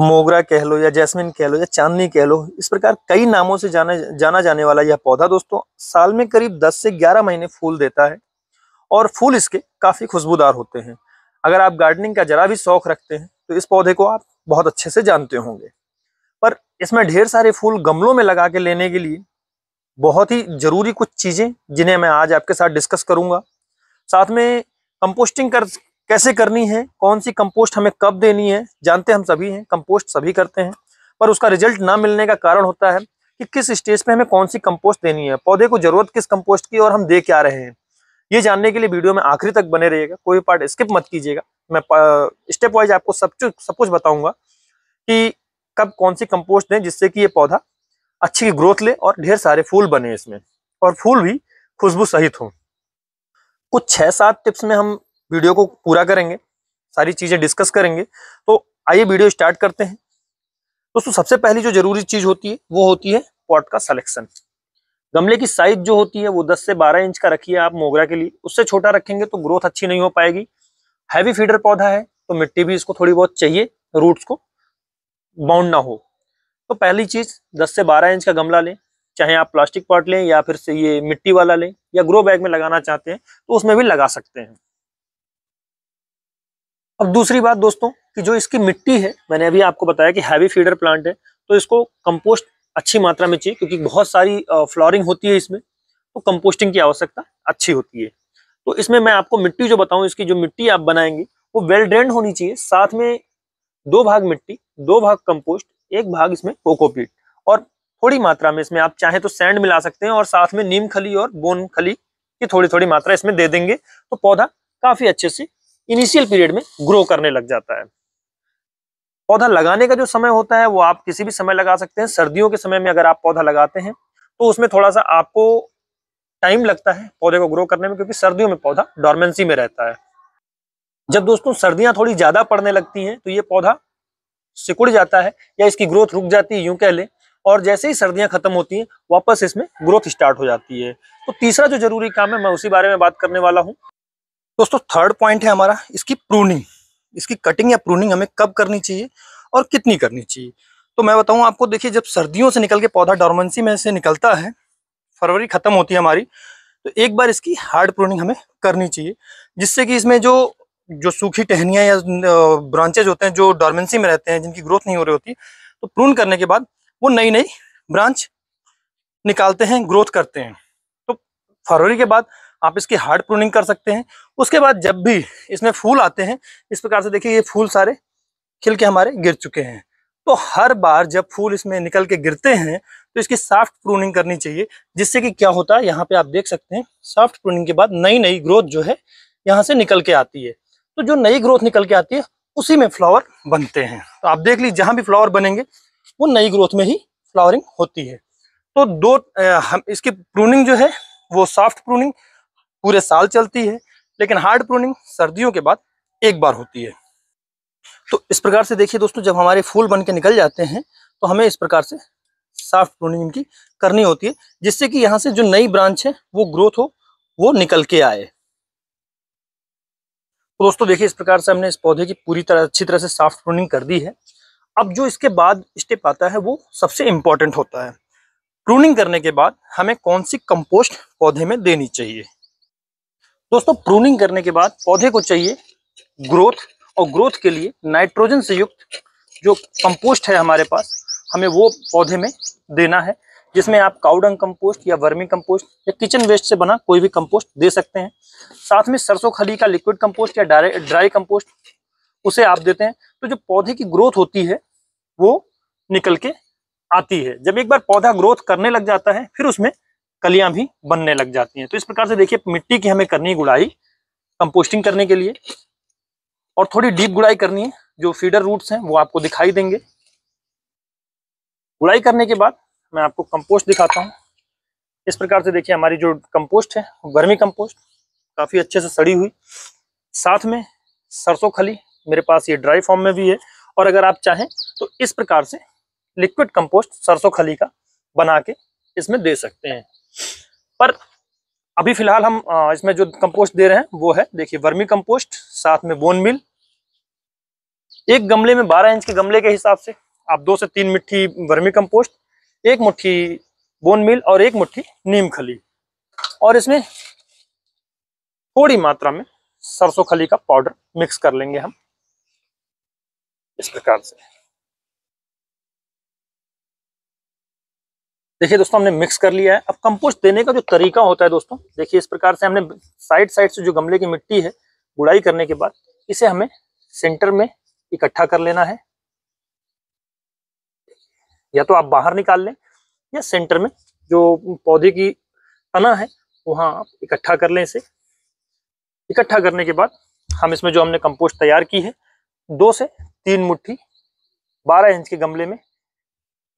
मोगरा कह लो या जैस्मिन कह लो या चांदनी कह लो इस प्रकार कई नामों से जाना जाना जाने वाला यह पौधा दोस्तों साल में करीब 10 से 11 महीने फूल देता है और फूल इसके काफ़ी खुशबूदार होते हैं अगर आप गार्डनिंग का जरा भी शौक रखते हैं तो इस पौधे को आप बहुत अच्छे से जानते होंगे पर इसमें ढेर सारे फूल गमलों में लगा के लेने के लिए बहुत ही ज़रूरी कुछ चीज़ें जिन्हें मैं आज आपके साथ डिस्कस करूंगा साथ में कंपोस्टिंग कर कैसे करनी है कौन सी कंपोस्ट हमें कब देनी है जानते हम सभी हैं कंपोस्ट सभी करते हैं पर उसका रिजल्ट ना मिलने का कारण होता है कि किस स्टेज पे हमें कौन सी कंपोस्ट देनी है पौधे को जरूरत किस कंपोस्ट की और हम दे क्या रहे हैं ये जानने के लिए वीडियो में आखिरी तक बने रहिएगा कोई पार्ट स्किप मत कीजिएगा मैं स्टेप वाइज आपको सब सब कुछ बताऊंगा कि कब कौन सी कंपोस्ट दें जिससे कि ये पौधा अच्छी ग्रोथ ले और ढेर सारे फूल बने इसमें और फूल भी खुशबू सहित हों कुछ छः सात टिप्स में हम वीडियो को पूरा करेंगे सारी चीज़ें डिस्कस करेंगे तो आइए वीडियो स्टार्ट करते हैं दोस्तों सबसे पहली जो जरूरी चीज़ होती है वो होती है पॉट का सलेक्शन गमले की साइज जो होती है वो 10 से 12 इंच का रखिए आप मोगरा के लिए उससे छोटा रखेंगे तो ग्रोथ अच्छी नहीं हो पाएगी हैवी फीडर पौधा है तो मिट्टी भी इसको थोड़ी बहुत चाहिए रूट्स को बाउंड ना हो तो पहली चीज़ 10 से 12 इंच का गमला लें चाहे आप प्लास्टिक पॉट लें या फिर से ये मिट्टी वाला लें या ग्रो बैग में लगाना चाहते हैं तो उसमें भी लगा सकते हैं अब दूसरी बात दोस्तों कि जो इसकी मिट्टी है मैंने अभी आपको बताया कि हैवी फीडर प्लांट है तो इसको कंपोस्ट अच्छी मात्रा में चाहिए क्योंकि बहुत सारी फ्लोरिंग होती है इसमें तो कंपोस्टिंग की आवश्यकता अच्छी होती है तो इसमें मैं आपको मिट्टी जो बताऊं इसकी जो मिट्टी आप बनाएंगे वो वेल ड्रेंड होनी चाहिए साथ में दो भाग मिट्टी दो भाग कंपोस्ट एक भाग इसमें कोकोपीट और थोड़ी मात्रा में इसमें आप चाहे तो सैंड मिला सकते हैं और साथ में नीम खली और बोन खली की थोड़ी थोड़ी मात्रा इसमें दे देंगे तो पौधा काफी अच्छे से इनिशियल पीरियड में ग्रो करने लग जाता है पौधा लगाने का जो समय होता है वो आप किसी भी समय लगा सकते हैं सर्दियों के समय में अगर आप पौधा लगाते हैं तो उसमें थोड़ा सा आपको टाइम लगता है पौधे को ग्रो करने में क्योंकि सर्दियों में पौधा डॉर्मेंसी में रहता है जब दोस्तों सर्दियां थोड़ी ज्यादा पड़ने लगती हैं तो ये पौधा सिकुड़ जाता है या इसकी ग्रोथ रुक जाती है यूं कह ले और जैसे ही सर्दियां खत्म होती हैं वापस इसमें ग्रोथ स्टार्ट हो जाती है तो तीसरा जो जरूरी काम है मैं उसी बारे में बात करने वाला हूँ दोस्तों थर्ड पॉइंट है हमारा इसकी प्रूनिंग इसकी कटिंग या प्रूनिंग हमें कब करनी चाहिए और कितनी करनी चाहिए तो मैं बताऊं आपको देखिए जब सर्दियों से निकल के पौधा डॉर्मेंसी में से निकलता है फरवरी ख़त्म होती है हमारी तो एक बार इसकी हार्ड प्रूनिंग हमें करनी चाहिए जिससे कि इसमें जो जो सूखी टहनियाँ या ब्रांचेज होते हैं जो डॉर्मेंसी में रहते हैं जिनकी ग्रोथ नहीं हो रही होती तो प्रून करने के बाद वो नई नई ब्रांच निकालते हैं ग्रोथ करते हैं तो फरवरी के बाद आप इसकी हार्ड प्रूनिंग कर सकते हैं उसके बाद जब भी इसमें फूल आते हैं इस प्रकार से देखिए ये फूल सारे खिल के हमारे गिर चुके हैं तो हर बार जब फूल इसमें निकल के गिरते हैं तो इसकी सॉफ्ट प्रूनिंग करनी चाहिए जिससे कि क्या होता है यहाँ पे आप देख सकते हैं सॉफ्ट प्रूनिंग के बाद नई नई ग्रोथ जो है यहाँ से निकल के आती है तो जो नई ग्रोथ निकल के आती है उसी में फ्लावर बनते हैं तो आप देख लीजिए जहाँ भी फ्लावर बनेंगे वो नई ग्रोथ में ही फ्लावरिंग होती है तो दो हम इसकी प्रूनिंग जो है वो सॉफ्ट प्रूनिंग पूरे साल चलती है लेकिन हार्ड प्रूनिंग सर्दियों के बाद एक बार होती है तो इस प्रकार से देखिए दोस्तों जब हमारे फूल बन के निकल जाते हैं तो हमें इस प्रकार से साफ्ट प्रूनिंग इनकी करनी होती है जिससे कि यहाँ से जो नई ब्रांच है वो ग्रोथ हो वो निकल के आए तो दोस्तों देखिए इस प्रकार से हमने इस पौधे की पूरी तरह अच्छी तरह से साफ्ट प्रूनिंग कर दी है अब जो इसके बाद स्टेप आता है वो सबसे इम्पॉर्टेंट होता है प्रूनिंग करने के बाद हमें कौन सी कंपोस्ट पौधे में देनी चाहिए दोस्तों प्रूनिंग करने के बाद पौधे को चाहिए ग्रोथ और ग्रोथ के लिए नाइट्रोजन से युक्त जो कंपोस्ट है हमारे पास हमें वो पौधे में देना है जिसमें आप काउडंग कंपोस्ट या वर्मी कंपोस्ट या किचन वेस्ट से बना कोई भी कंपोस्ट दे सकते हैं साथ में सरसों खली का लिक्विड कंपोस्ट या ड्राई कंपोस्ट उसे आप देते हैं तो जो पौधे की ग्रोथ होती है वो निकल के आती है जब एक बार पौधा ग्रोथ करने लग जाता है फिर उसमें कलियां भी बनने लग जाती हैं तो इस प्रकार से देखिए मिट्टी की हमें करनी है गुड़ाई कंपोस्टिंग करने के लिए और थोड़ी डीप गुड़ाई करनी है जो फीडर रूट्स हैं वो आपको दिखाई देंगे गुड़ाई करने के बाद मैं आपको कंपोस्ट दिखाता हूँ इस प्रकार से देखिए हमारी जो कंपोस्ट है गर्मी कंपोस्ट काफ़ी अच्छे से सड़ी हुई साथ में सरसों खली मेरे पास ये ड्राई फॉर्म में भी है और अगर आप चाहें तो इस प्रकार से लिक्विड कंपोस्ट सरसों खली का बना के इसमें दे सकते हैं पर अभी फिलहाल हम इसमें जो कंपोस्ट दे रहे हैं वो है देखिए वर्मी कंपोस्ट साथ में बोन मिल एक गमले में 12 इंच के गमले के हिसाब से आप दो से तीन मिट्टी वर्मी कंपोस्ट एक मुट्ठी बोन मिल और एक मुट्ठी नीम खली और इसमें थोड़ी मात्रा में सरसों खली का पाउडर मिक्स कर लेंगे हम इस प्रकार से देखिए दोस्तों हमने मिक्स कर लिया है अब कंपोस्ट देने का जो तरीका होता है दोस्तों देखिए इस प्रकार से हमने साइड साइड से जो गमले की मिट्टी है गुड़ाई करने के बाद इसे हमें सेंटर में इकट्ठा कर लेना है या तो आप बाहर निकाल लें या सेंटर में जो पौधे की तना है वहां आप इकट्ठा कर लें इसे इकट्ठा करने के बाद हम इसमें जो हमने कंपोस्ट तैयार की है दो से तीन मुट्ठी बारह इंच के गमले में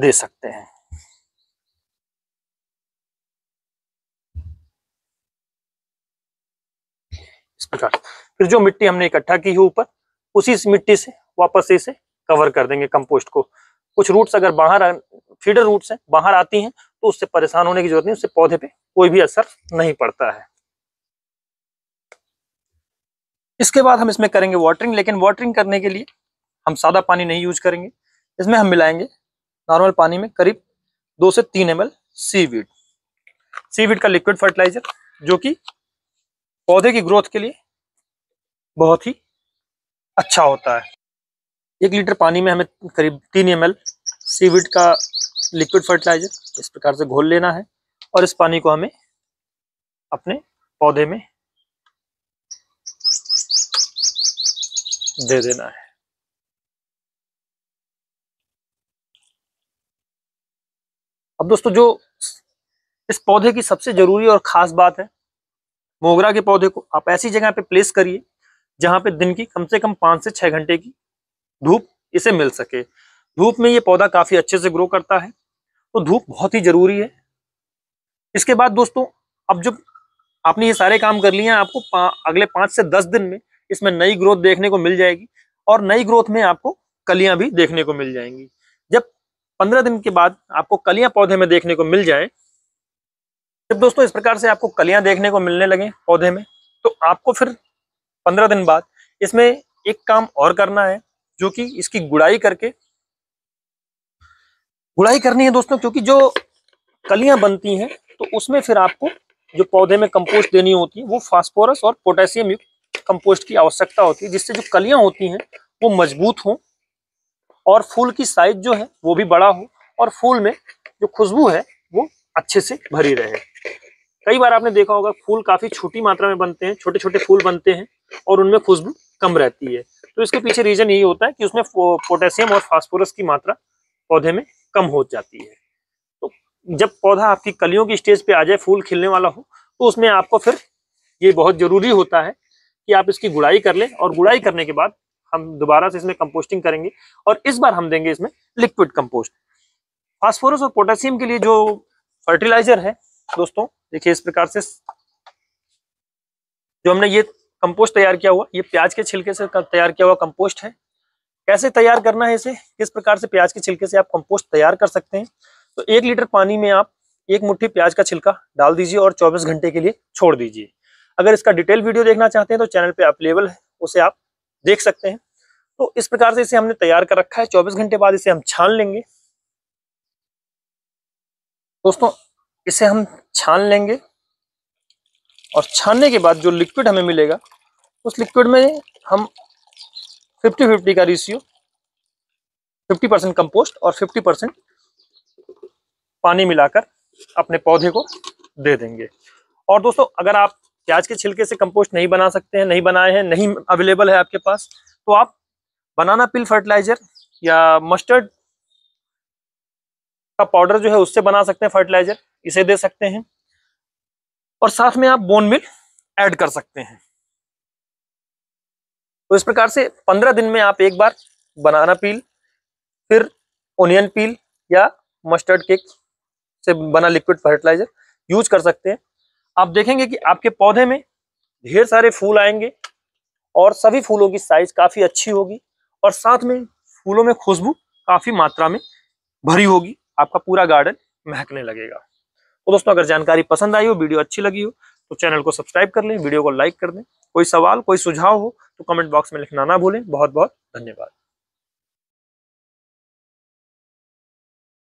दे सकते हैं इस प्रकार फिर जो मिट्टी हमने इकट्ठा की है ऊपर उसी मिट्टी से वापस से इसे कवर कर देंगे कंपोस्ट को कुछ रूट्स अगर बाहर फीडर रूट्स हैं बाहर आती हैं तो उससे परेशान होने की जरूरत नहीं उससे पौधे पे कोई भी असर नहीं पड़ता है इसके बाद हम इसमें करेंगे वाटरिंग लेकिन वाटरिंग करने के लिए हम सादा पानी नहीं यूज करेंगे इसमें हम मिलाएंगे नॉर्मल पानी में करीब दो से तीन एम एल सीवीड सीवीड का लिक्विड फर्टिलाइजर जो कि पौधे की ग्रोथ के लिए बहुत ही अच्छा होता है एक लीटर पानी में हमें करीब तीन एम एल सीविड का लिक्विड फर्टिलाइजर इस प्रकार से घोल लेना है और इस पानी को हमें अपने पौधे में दे देना है अब दोस्तों जो इस पौधे की सबसे जरूरी और खास बात है मोगरा के पौधे को आप ऐसी जगह पे प्लेस करिए जहाँ पे दिन की कम से कम पाँच से छः घंटे की धूप इसे मिल सके धूप में ये पौधा काफ़ी अच्छे से ग्रो करता है तो धूप बहुत ही ज़रूरी है इसके बाद दोस्तों अब जब आपने ये सारे काम कर लिए हैं आपको पा, अगले पाँच से दस दिन में इसमें नई ग्रोथ देखने को मिल जाएगी और नई ग्रोथ में आपको कलियाँ भी देखने को मिल जाएंगी जब पंद्रह दिन के बाद आपको कलियाँ पौधे में देखने को मिल जाए जब दोस्तों इस प्रकार से आपको कलियां देखने को मिलने लगे पौधे में तो आपको फिर पंद्रह दिन बाद इसमें एक काम और करना है जो कि इसकी गुड़ाई करके गुड़ाई करनी है दोस्तों क्योंकि जो कलियां बनती हैं तो उसमें फिर आपको जो पौधे में कंपोस्ट देनी होती है वो फास्फोरस और पोटेशियम युक्त कंपोस्ट की आवश्यकता होती है जिससे जो कलियां होती हैं वो मजबूत हों और फूल की साइज जो है वो भी बड़ा हो और फूल में जो खुशबू है अच्छे से भरी रहे कई बार आपने देखा होगा फूल काफी छोटी मात्रा में बनते हैं छोटे छोटे फूल बनते हैं और उनमें खुशबू कम रहती है तो इसके पीछे रीजन यही होता है कि उसमें पोटेशियम और फास्फोरस की मात्रा पौधे में कम हो जाती है तो जब पौधा आपकी कलियों की स्टेज पे आ जाए फूल खिलने वाला हो तो उसमें आपको फिर ये बहुत जरूरी होता है कि आप इसकी गुड़ाई कर लें और गुड़ाई करने के बाद हम दोबारा से इसमें कंपोस्टिंग करेंगे और इस बार हम देंगे इसमें लिक्विड कंपोस्ट फास्फोरस और पोटेशियम के लिए जो फर्टिलाइजर है दोस्तों देखिए इस प्रकार से जो हमने ये कंपोस्ट तैयार किया हुआ ये प्याज के छिलके से तैयार किया हुआ कंपोस्ट है कैसे तैयार करना है इसे किस प्रकार से प्याज के छिलके से आप कंपोस्ट तैयार कर सकते हैं तो एक लीटर पानी में आप एक मुट्ठी प्याज का छिलका डाल दीजिए और 24 घंटे के लिए छोड़ दीजिए अगर इसका डिटेल वीडियो देखना चाहते हैं तो चैनल पे अवेलेबल है उसे आप देख सकते हैं तो इस प्रकार से इसे हमने तैयार कर रखा है 24 घंटे बाद इसे हम छान लेंगे दोस्तों इसे हम छान लेंगे और छानने के बाद जो लिक्विड हमें मिलेगा उस लिक्विड में हम 50 50 का रेशियो 50 परसेंट कंपोस्ट और 50 परसेंट पानी मिलाकर अपने पौधे को दे देंगे और दोस्तों अगर आप प्याज के छिलके से कंपोस्ट नहीं बना सकते हैं नहीं बनाए हैं नहीं अवेलेबल है आपके पास तो आप बनाना पिल फर्टिलाइजर या मस्टर्ड का पाउडर जो है उससे बना सकते हैं फर्टिलाइजर इसे दे सकते हैं और साथ में आप बोन मिल ऐड कर सकते हैं तो इस प्रकार से पंद्रह दिन में आप एक बार बनाना पील फिर ओनियन पील या मस्टर्ड केक से बना लिक्विड फर्टिलाइजर यूज कर सकते हैं आप देखेंगे कि आपके पौधे में ढेर सारे फूल आएंगे और सभी फूलों की साइज काफ़ी अच्छी होगी और साथ में फूलों में खुशबू काफ़ी मात्रा में भरी होगी आपका पूरा गार्डन महकने लगेगा तो दोस्तों अगर जानकारी पसंद आई हो वीडियो अच्छी लगी हो तो चैनल को सब्सक्राइब कर लें वीडियो को लाइक कर दें कोई सवाल कोई सुझाव हो तो कमेंट बॉक्स में लिखना ना भूलें बहुत बहुत धन्यवाद